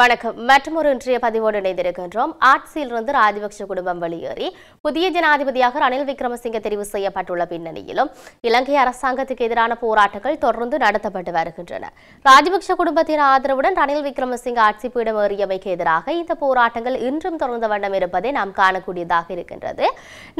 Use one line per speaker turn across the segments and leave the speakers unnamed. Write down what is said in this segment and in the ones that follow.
வணக்கம் மற்றும் ஒரு இன்றைய பதிவோடு இணைந்திருக்கின்றோம் ஆட்சியிலிருந்து ராஜபக்ஷ குடும்பம் வெளியேறி புதிய ஜனாதிபதியாக ரணில் விக்ரமசிங்க தெரிவு செய்யப்பட்டுள்ள பின்னணியிலும் இலங்கை அரசாங்கத்துக்கு எதிரான போராட்டங்கள் தொடர்ந்து நடத்தப்பட்டு வருகின்றன ராஜபக்ஷ குடும்பத்தின் ஆதரவுடன் ரணில் விக்ரமசிங்க ஆட்சி பீடம் ஏறியமைக்கு எதிராக இந்த போராட்டங்கள் இன்றும் தொடர்ந்த வண்ணம் இருப்பதை நாம் காணக்கூடியதாக இருக்கின்றது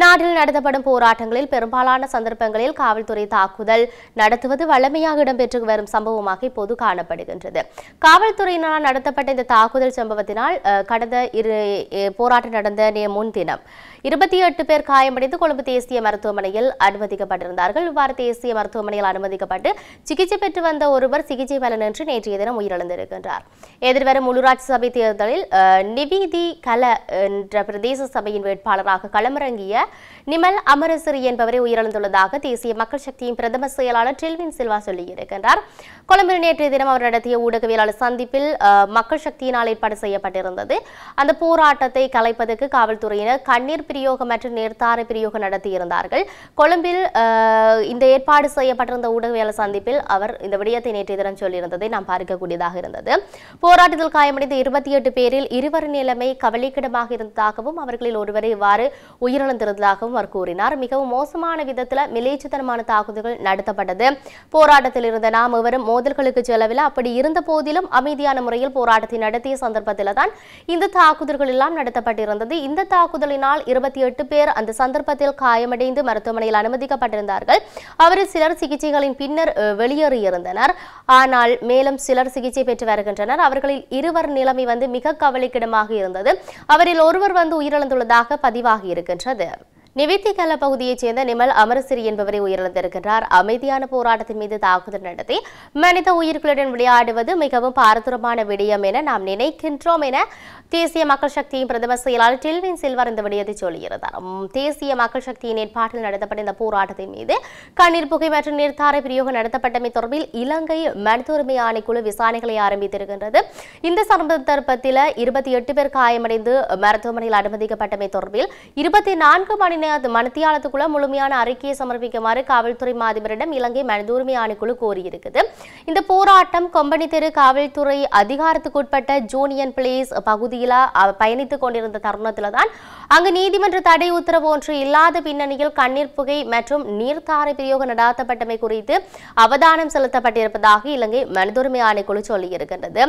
நாட்டில் நடத்தப்படும் போராட்டங்களில் பெரும்பாலான சந்தர்ப்பங்களில் காவல்துறை தாக்குதல் நடத்துவது வழமையாக இடம்பெற்று வரும் சம்பவமாக இப்போது காணப்படுகின்றது காவல்துறையினால் நடத்தப்பட்ட தாக்குதல் சம்பவத்தினால் கடந்த இரு போராட்டம் நடந்த நே முன்தினம் இருபத்தி எட்டு பேர் காயமடைந்து கொழும்பு தேசிய மருத்துவமனையில் அனுமதிக்கப்பட்டிருந்தார்கள் இவ்வாறு தேசிய மருத்துவமனையில் அனுமதிக்கப்பட்டு சிகிச்சை பெற்று வந்த ஒருவர் சிகிச்சை பலனின்றி நேற்றைய தினம் உயிரிழந்திருக்கின்றார் எதிர்வரும் உள்ளூராட்சி சபை தேர்தலில் நிவிதி கல என்ற பிரதேச சபையின் வேட்பாளராக களமிறங்கிய நிமல் அமரசிறி என்பவரை உயிரிழந்துள்ளதாக தேசிய மக்கள் சக்தியின் பிரதமர் செயலாளர் டெல்வின் சில்வா சொல்லியிருக்கின்றார் கொழும்பில் நேற்றைய தினம் அவர் நடத்திய ஊடகவியலாளர் சந்திப்பில் மக்கள் சக்தியினால் ஏற்பாடு செய்யப்பட்டிருந்தது அந்த போராட்டத்தை கலைப்பதற்கு காவல்துறையினர் கண்ணீர் பிரயோகம் மற்றும் நேர்த்தார பிரயோகம் நடத்தியிருந்தார்கள் கொழும்பில் இந்த ஏற்பாடு செய்யப்பட்டிருந்த ஊடகவியல சந்திப்பில் அவர் இந்த விடயத்தை நேற்றைய தினம் சொல்லியிருந்ததை நாம் பார்க்கக்கூடியதாக இருந்தது போராட்டத்தில் காயமடைந்த இருபத்தி எட்டு பேரில் இருவர் நிலைமை கவலைக்கிடமாக இருந்ததாகவும் அவர்களில் ஒருவர் இவ்வாறு உயிரிழந்திருந்ததாகவும் அவர் கூறினார் மிகவும் மோசமான விதத்தில் மிலேச்சுத்தனமான தாக்குதல்கள் நடத்தப்பட்டது போராட்டத்தில் இருந்த நாம் இவரும் மோதல்களுக்கு செல்லவில்லை அப்படி இருந்த போதிலும் அமைதியான முறையில் போராட்டத்தின் நடத்திய சந்தர்ப்பத்தில் தான் இந்த தாக்குதல்கள் எல்லாம் நடத்தப்பட்டிருந்தது இந்த தாக்குதலினால் இருபத்தி எட்டு பேர் அந்த சந்தர்ப்பத்தில் காயமடைந்து மருத்துவமனையில் அனுமதிக்கப்பட்டிருந்தார்கள் அவரில் சிலர் சிகிச்சைகளின் பின்னர் வெளியேறியிருந்தனர் ஆனால் மேலும் சிலர் சிகிச்சை பெற்று வருகின்றனர் அவர்களில் இருவர் நிலைமை வந்து மிக கவலைக்கிடமாக இருந்தது அவரில் ஒருவர் வந்து உயிரிழந்துள்ளதாக பதிவாகி இருக்கின்றது நிவேத்திகல பகுதியைச் சேர்ந்த நிமல் அமரசிறி என்பவரை உயிரிழந்திருக்கின்றார் அமைதியான போராட்டத்தின் மீது தாக்குதல் நடத்தி மனித உயிர்களுடன் விளையாடுவது மிகவும் பாரதூரமான விடயம் என நாம் நினைக்கின்றோம் என தேசிய மக்கள் சக்தியின் பிரதம செயலாளர் டில்வின் சில்வர் இந்த விடயத்தை சொல்லியிருந்தார் தேசிய மக்கள் சக்தியின் ஏற்பாட்டில் நடத்தப்பட்ட இந்த போராட்டத்தின் மீது கண்ணீர் புகை மற்றும் நீர்த்தாரை பிரயோகம் நடத்தப்பட்டமை தொடர்பில் இலங்கை மனித உரிமை ஆணைக்குழு விசாரணைகளை ஆரம்பித்திருக்கின்றது இந்த சந்தர்ப்பத்தில் இருபத்தி எட்டு பேர் காயமடைந்து மருத்துவமனையில் அனுமதிக்கப்பட்டமை தொடர்பில் இருபத்தி நான்கு மணி நேரம் மனத்தியாளத்துக்குள்ள முழுமையான அறிக்கையை சமர்ப்பிக்குமாறு காவல்துறை மாதிபரிடம் இலங்கை மனித உரிமை ஆணைக்குழு கோரியிருக்குது இந்த போராட்டம் கொம்பனி தெரு காவல்துறை அதிகாரத்துக்குட்பட்ட ஜூனியன் பிளேஸ் பகுதியில் வழியிலாக பயணித்துக் கொண்டிருந்த தருணத்தில் தான் அங்கு நீதிமன்ற தடை உத்தரவு ஒன்று இல்லாத பின்னணியில் கண்ணீர் புகை மற்றும் நீர்த்தாரை பிரயோகம் நடாத்தப்பட்டமை குறித்து அவதானம் செலுத்தப்பட்டிருப்பதாக இலங்கை மனிதுரிமை ஆணைக்குழு சொல்லியிருக்கின்றது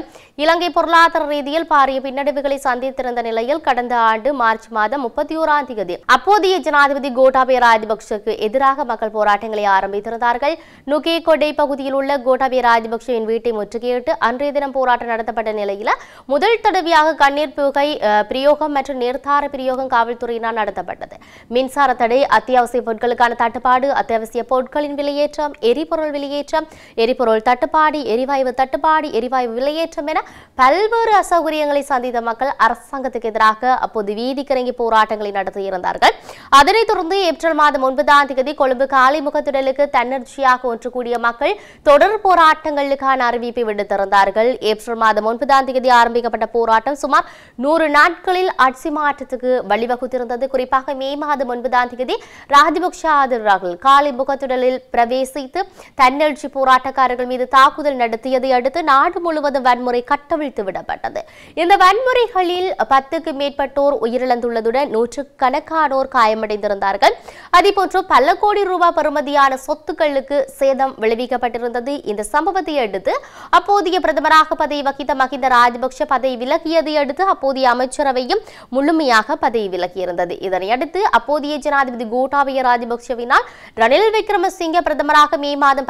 இலங்கை பொருளாதார ரீதியில் பாரிய பின்னடைவுகளை சந்தித்திருந்த நிலையில் கடந்த ஆண்டு மார்ச் மாதம் முப்பத்தி ஓராம் தேதி அப்போதைய ஜனாதிபதி கோட்டாபய ராஜபக்சக்கு எதிராக மக்கள் போராட்டங்களை ஆரம்பித்திருந்தார்கள் நுகே கொடை பகுதியில் உள்ள கோட்டாபய ராஜபக்சவின் வீட்டை முற்றுகையிட்டு அன்றைய தினம் போராட்டம் நடத்தப்பட்ட நிலையில் முதல் தடவையாக கண்ணீர் தண்ணீர் புகை பிரயோகம் மற்றும் நிர்தார பிரயோகம் காவல்துறையினால் நடத்தப்பட்டது மின்சார தடை அத்தியாவசிய பொருட்களுக்கான தட்டுப்பாடு அத்தியாவசிய பொருட்களின் விலையேற்றம் எரிபொருள் விலையேற்றம் எரிபொருள் தட்டுப்பாடு எரிவாயு தட்டுப்பாடு எரிவாயு விலையேற்றம் என பல்வேறு அசௌகரியங்களை சந்தித்த மக்கள் அரசாங்கத்துக்கு எதிராக அப்போது வீதிக்கிறங்கி போராட்டங்களை நடத்தியிருந்தார்கள் அதனைத் தொடர்ந்து ஏப்ரல் மாதம் ஒன்பதாம் தேதி கொழும்பு காலிமுகத்திடலுக்கு தன்னர்ச்சியாக ஒன்று கூடிய மக்கள் தொடர் போராட்டங்களுக்கான அறிவிப்பை விடுத்திருந்தார்கள் ஏப்ரல் மாதம் ஒன்பதாம் தேதி ஆரம்பிக்கப்பட்ட போராட்டம் சுமார் நூறு நாட்களில் ஆட்சி மாற்றத்துக்கு வழிவகுத்திருந்தது குறிப்பாக மே மாதம் ஒன்பதாம் தேதி ராஜபக்ஷ ஆதரவாளர்கள் காலி முகத்துடலில் பிரவேசித்து தன்னெழுச்சி போராட்டக்காரர்கள் மீது தாக்குதல் நடத்தியதை அடுத்து நாடு முழுவதும் வன்முறை கட்டவிழ்த்து விடப்பட்டது இந்த வன்முறைகளில் பத்துக்கு மேற்பட்டோர் உயிரிழந்துள்ளதுடன் நூற்று கணக்கானோர் காயமடைந்திருந்தார்கள் அதேபோன்று பல கோடி ரூபாய் பெறுமதியான சொத்துக்களுக்கு சேதம் விளைவிக்கப்பட்டிருந்தது இந்த சம்பவத்தை அடுத்து அப்போதைய பிரதமராக பதவி வகித்த மஹிந்த ராஜபக்ஷ பதவி விலகியதை அடுத்து இதனையடுத்து அப்போதைய அமைச்சரவையும் முழுமையாக பதவி விலகியிருந்தது இதனையடுத்து அப்போதைய ஜனாதிபதி கோட்டாபய ராஜபக்சவினால் ரணில் விக்ரமசிங்க பிரதமராக மே மாதம்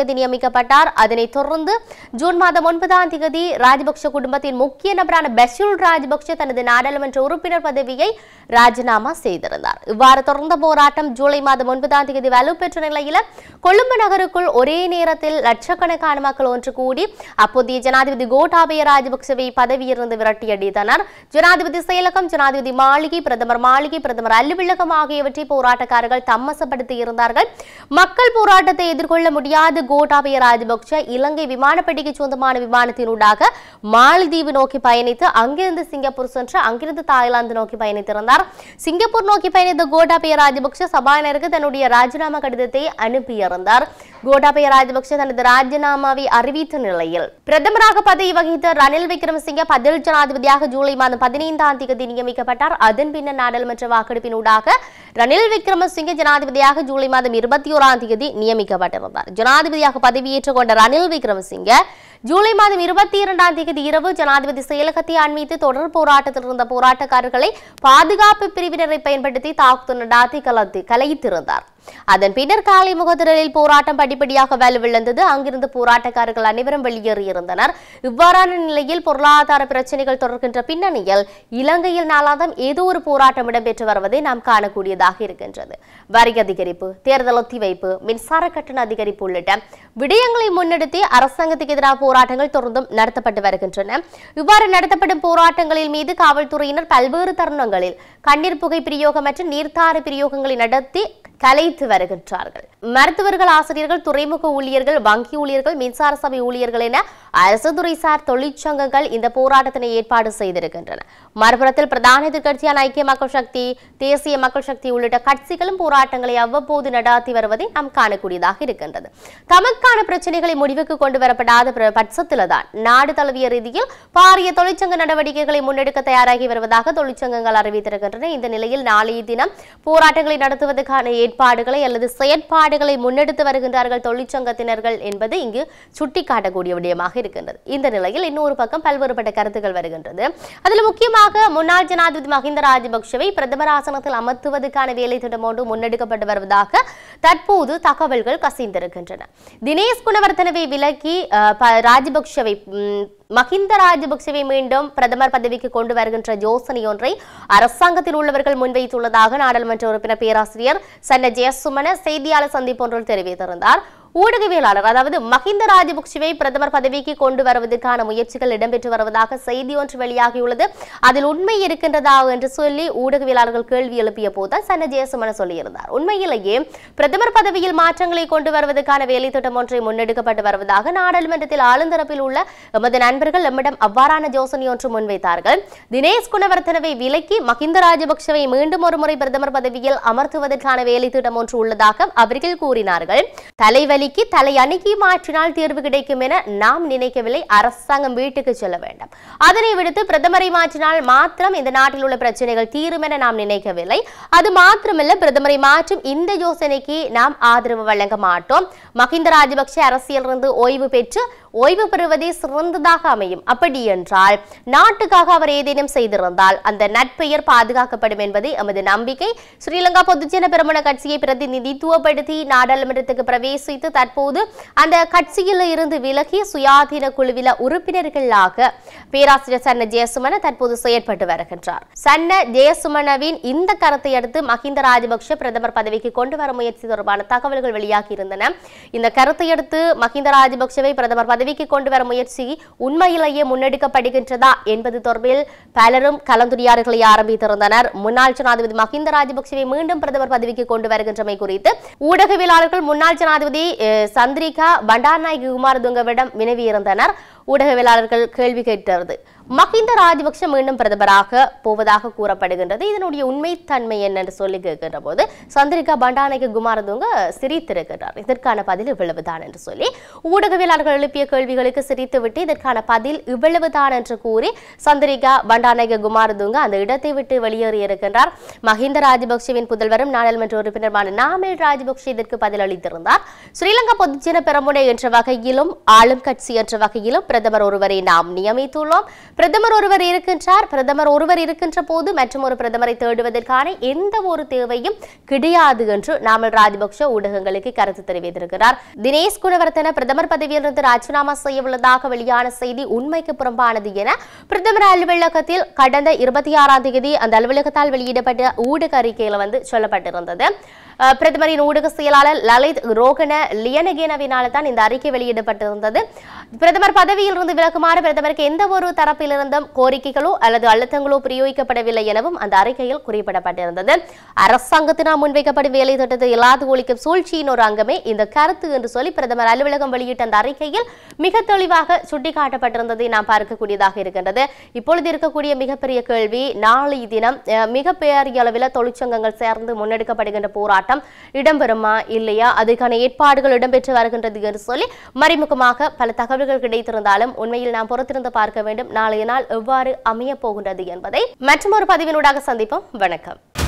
தேதி நியமிக்கப்பட்டார் அதனைத் தொடர்ந்து ஜூன் மாதம் ஒன்பதாம் தேதி குடும்பத்தின் முக்கிய நபரான தனது நாடாளுமன்ற உறுப்பினர் பதவியை ராஜினாமா செய்திருந்தார் இவ்வாறு தொடர்ந்த போராட்டம் ஜூலை மாதம் ஒன்பதாம் தேதி வலுப்பெற்ற கொழும்பு நகருக்குள் ஒரே நேரத்தில் லட்சக்கணக்கான மக்கள் ஒன்று கூடி அப்போதைய ஜனாதிபதி கோட்டாபய ராஜபக்சவை பதவியிருந்து விரட்டிய கையடித்தனர் ஜனாதிபதி செயலகம் ஜனாதிபதி மாளிகை பிரதமர் மாளிகை பிரதமர் அலுவலகம் ஆகியவற்றை போராட்டக்காரர்கள் இருந்தார்கள் மக்கள் போராட்டத்தை எதிர்கொள்ள முடியாது கோட்டாபய ராஜபக்ச இலங்கை விமானப்பட்டிக்கு சொந்தமான விமானத்தினூடாக மாலத்தீவு நோக்கி பயணித்து அங்கிருந்து சிங்கப்பூர் சென்று அங்கிருந்து தாய்லாந்து நோக்கி பயணித்திருந்தார் சிங்கப்பூர் நோக்கி பயணித்த கோட்டாபய ராஜபக்ச சபாநாயகருக்கு தன்னுடைய ராஜினாமா கடிதத்தை அனுப்பியிருந்தார் கோட்டாபய ராஜபக்ச தனது ராஜினாமாவை அறிவித்த நிலையில் பிரதமராக பதவி வகித்த ரணில் விக்ரமசிங்க பதில் ஜனாதிபதி ஜனாதிபதியாக ஜூலை மாதம் பதினைந்தாம் தேதி நியமிக்கப்பட்டார் அதன் பின்னர் நாடாளுமன்ற வாக்கெடுப்பின் ஊடாக ரணில் விக்ரமசிங்கே ஜனாதிபதியாக ஜூலை மாதம் இருபத்தி ஓராம் தேதி நியமிக்கப்பட்டிருந்தார் ஜனாதிபதியாக பதவியேற்றுக் கொண்ட ரணில் விக்ரமசிங்கே ஜூலை மாதம் இருபத்தி இரண்டாம் தேதி இரவு ஜனாதிபதி செயலகத்தை அண்மித்து தொடர் போராட்டத்தில் இருந்த போராட்டக்காரர்களை பாதுகாப்பு பிரிவினரை பயன்படுத்தி தாக்குதல் நடாத்தி கலந்து கலைத்திருந்தார் அதன் பின்னர் காலை முகத்திரலில் போராட்டம் படிப்படியாக வலுவிழந்தது அங்கிருந்து போராட்டக்காரர்கள் அனைவரும் வெளியேறியிருந்தனர் இவ்வாறான நிலையில் பொருளாதார பிரச்சனைகள் தொடர்கின்ற பின்னணியில் இலங்கையில் நாளாந்தம் ஏதோ ஒரு போராட்டம் இடம்பெற்று வருவதை நாம் காணக்கூடியதாக இருக்கின்றது வரி அதிகரிப்பு தேர்தல் ஒத்திவைப்பு மின்சார கட்டண அதிகரிப்பு உள்ளிட்ட விடயங்களை முன்னெடுத்து அரசாங்கத்துக்கு எதிராக போராட்டங்கள் தொடர்ந்தும் நடத்தப்பட்டு வருகின்றன இவ்வாறு நடத்தப்படும் போராட்டங்களில் மீது காவல்துறையினர் பல்வேறு தருணங்களில் கண்ணீர் புகை பிரயோகம் மற்றும் நீர்த்தாறு பிரயோகங்களை நடத்தி கலைத்து வருகின்றார்கள் மருத்துவர்கள் ஆசிரியர்கள் துறைமுக ஊழியர்கள் வங்கி ஊழியர்கள் மின்சார சபை ஊழியர்கள் என அரசு துறைசார் தொழிற்சங்கங்கள் இந்த போராட்டத்தினை ஏற்பாடு செய்திருக்கின்றன மறுபுறத்தில் பிரதான எதிர்கட்சியான ஐக்கிய மக்கள் சக்தி தேசிய மக்கள் சக்தி உள்ளிட்ட கட்சிகளும் போராட்டங்களை அவ்வப்போது நடாத்தி வருவதை நாம் காணக்கூடியதாக இருக்கின்றது தமக்கான பிரச்சனைகளை முடிவுக்கு கொண்டு வரப்படாத பட்சத்தில் தான் நாடு தழுவிய ரீதியில் பாரிய தொழிற்சங்க நடவடிக்கைகளை முன்னெடுக்க தயாராகி வருவதாக தொழிற்சங்கங்கள் அறிவித்திருக்கின்றன இந்த நிலையில் நாளைய தினம் போராட்டங்களை நடத்துவதற்கான ஏற்பாடுகளை அல்லது செயற்பாடுகளை முன்னெடுத்து வருகின்றார்கள் தொழிற்சங்கத்தினர்கள் என்பது இங்கு சுட்டிக்காட்டக்கூடிய விடயமாக இருக்கின்றது இந்த நிலையில் இன்னொரு பக்கம் பல்வேறுபட்ட கருத்துக்கள் வருகின்றது அதில் முக்கியமாக முன்னாள் ஜனாதிபதி மஹிந்த ராஜபக்சவை பிரதமர் ஆசனத்தில் அமர்த்துவதற்கான வேலை திட்டம் ஒன்று முன்னெடுக்கப்பட்டு வருவதாக தற்போது தகவல்கள் கசிந்திருக்கின்றன தினேஷ் குணவர்த்தனவை விலக்கி ராஜபக்சவை மஹிந்த ராஜபக்சவை மீண்டும் பிரதமர் பதவிக்கு கொண்டு வருகின்ற ஒன்றை அரசாங்கத்தில் உள்ளவர்கள் முன்வைத்துள்ளதாக நாடாளுமன்ற உறுப்பினர் பேராசிரியர் சன்ன ஜெயசுமன செய்தியாளர் சந்திப்பு சந்திப்பொன்றில் தெரிவித்திருந்தார் ஊடகவியலாளர் அதாவது மஹிந்த ராஜபக்சவை பிரதமர் பதவிக்கு கொண்டு வருவதற்கான முயற்சிகள் இடம்பெற்று வருவதாக செய்தி ஒன்று வெளியாகியுள்ளது அதில் உண்மை இருக்கின்றதா என்று சொல்லி ஊடகவியலாளர்கள் கேள்வி எழுப்பிய போது சன்ன சொல்லியிருந்தார் உண்மையிலேயே பிரதமர் பதவியில் மாற்றங்களை கொண்டு வருவதற்கான வேலை திட்டம் ஒன்றை முன்னெடுக்கப்பட்டு வருவதாக நாடாளுமன்றத்தில் ஆளுந்தரப்பில் உள்ள எமது நண்பர்கள் எம்மிடம் அவ்வாறான யோசனை ஒன்று முன்வைத்தார்கள் தினேஷ் குணவர்த்தனவை விலக்கி மஹிந்த ராஜபக்சவை மீண்டும் ஒருமுறை பிரதமர் பதவியில் அமர்த்துவதற்கான வேலை திட்டம் ஒன்று உள்ளதாக அவர்கள் கூறினார்கள் தலைவலி கேள்விக்கு தலை அணுகி மாற்றினால் தீர்வு கிடைக்கும் என நாம் நினைக்கவில்லை அரசாங்கம் வீட்டுக்கு செல்ல வேண்டும் அதனை விடுத்து பிரதமரை மாற்றினால் மாத்திரம் இந்த நாட்டில் உள்ள பிரச்சனைகள் தீரும் என நாம் நினைக்கவில்லை அது மாத்திரமல்ல பிரதமரை மாற்றும் இந்த யோசனைக்கு நாம் ஆதரவு வழங்க மாட்டோம் மஹிந்த ராஜபக்சே அரசியலிருந்து ஓய்வு பெற்று ஓய்வு பெறுவதே சிறந்ததாக அமையும் அப்படி என்றால் நாட்டுக்காக அவர் ஏதேனும் செய்திருந்தால் அந்த நட்பெயர் பாதுகாக்கப்படும் என்பது எமது நம்பிக்கை ஸ்ரீலங்கா பொதுஜன பெருமண கட்சியை பிரதிநிதித்துவப்படுத்தி நாடாளுமன்றத்துக்கு பிரவேசித்து தற்போது அந்த கட்சியில் இருந்து விலகி சுயாதீன குழுவில உறுப்பினர்களாக பேராசிரியர் சன்ன ஜெயசுமன தற்போது செயற்பட்டு வருகின்றார் சன்ன ஜெயசுமனவின் இந்த கருத்தை அடுத்து மஹிந்த ராஜபக்ஷ பிரதமர் பதவிக்கு கொண்டு வர முயற்சி தொடர்பான தகவல்கள் வெளியாகி இருந்தன இந்த கருத்தை அடுத்து மஹிந்த ராஜபக்ஷவை பிரதமர் பதவி பதவிக்கு கொண்டு வர முயற்சி உண்மையிலேயே முன்னெடுக்கப்படுகின்றதா என்பது தொடர்பில் பலரும் கலந்துரையாடல்களை ஆரம்பித்திருந்தனர் முன்னாள் ஜனாதிபதி மஹிந்த ராஜபக்சவை மீண்டும் பிரதமர் பதவிக்கு கொண்டு வருகின்றமை குறித்து ஊடகவியலாளர்கள் முன்னாள் ஜனாதிபதி சந்திரிகா பண்டாரநாயகி குமாரதுங்கவிடம் வினவியிருந்தனர் ஊடகவியலாளர்கள் கேள்வி கேட்டது மஹிந்த ராஜபக்ஷ மீண்டும் பிரதமராக போவதாக கூறப்படுகின்றது இதனுடைய உண்மைத்தன்மை என்ன சொல்லி கேட்கின்ற போது சந்திரிகா பண்டானைக்கு குமாரதுங்க சிரித்திருக்கிறார் இதற்கான பதில் இவ்வளவுதான் என்று சொல்லி ஊடகவியலாளர்கள் எழுப்பிய கேள்விகளுக்கு சிரித்துவிட்டு இதற்கான பதில் இவ்வளவுதான் என்று கூறி சந்திரிகா பண்டானைக்கு குமாரதுங்க அந்த இடத்தை விட்டு வெளியேறியிருக்கின்றார் மஹிந்த ராஜபக்சவின் புதல்வரும் நாடாளுமன்ற உறுப்பினருமான நாமில் ராஜபக்ஷ இதற்கு பதில் அளித்திருந்தார் ஸ்ரீலங்கா பொதுஜன பெரமுனை என்ற வகையிலும் ஆளும் கட்சி என்ற வகையிலும் பிரதமர் ஒருவரை நாம் நியமித்துள்ளோம் பிரதமர் ஒருவர் இருக்கின்றார் பிரதமர் ஒருவர் இருக்கின்ற போது மற்றும் ஒரு பிரதமரை தேடுவதற்கான எந்த ஒரு தேவையும் கிடையாது என்று நாம ராஜபக்ஷ ஊடகங்களுக்கு கருத்து தெரிவித்திருக்கிறார் தினேஷ் குணவர்த்தன பிரதமர் பதவியிலிருந்து ராஜினாமா செய்ய உள்ளதாக வெளியான செய்தி உண்மைக்கு புறம்பானது என பிரதமர் அலுவலகத்தில் கடந்த இருபத்தி ஆறாம் தேதி அந்த அலுவலகத்தால் வெளியிடப்பட்ட ஊடக அறிக்கையில் வந்து சொல்லப்பட்டிருந்தது பிரதமரின் ஊடக செயலாளர் லலித் ரோகன லியனகேனவினால தான் இந்த அறிக்கை வெளியிடப்பட்டிருந்தது பிரதமர் பதவியில் இருந்து விலகுமாறு பிரதமருக்கு எந்த ஒரு தரப்பிலிருந்தும் கோரிக்கைகளோ அல்லது அழுத்தங்களோ பிரயோகிக்கப்படவில்லை எனவும் அந்த அறிக்கையில் குறிப்பிடப்பட்டிருந்தது அரசாங்கத்தினால் முன்வைக்கப்படும் வேலை திட்டத்தை இல்லாது ஒழிக்கும் சூழ்ச்சியின் ஒரு அங்கமே இந்த கருத்து என்று சொல்லி பிரதமர் அலுவலகம் வெளியிட்ட அந்த அறிக்கையில் மிக தெளிவாக சுட்டிக்காட்டப்பட்டிருந்ததை நாம் பார்க்கக்கூடியதாக இருக்கின்றது இப்பொழுது இருக்கக்கூடிய மிகப்பெரிய கேள்வி நாளை தினம் மிகப்பெரிய அளவில் தொழிற்சங்கங்கள் சேர்ந்து முன்னெடுக்கப்படுகின்ற போராட்டம் ஆர்ப்பாட்டம் இடம்பெறுமா இல்லையா அதுக்கான ஏற்பாடுகள் இடம்பெற்று வருகின்றது என்று சொல்லி மறைமுகமாக பல தகவல்கள் கிடைத்திருந்தாலும் உண்மையில் நாம் பொறுத்திருந்து பார்க்க வேண்டும் நாளைய நாள் எவ்வாறு அமைய போகின்றது என்பதை மற்றொரு பதிவினூடாக சந்திப்போம் வணக்கம்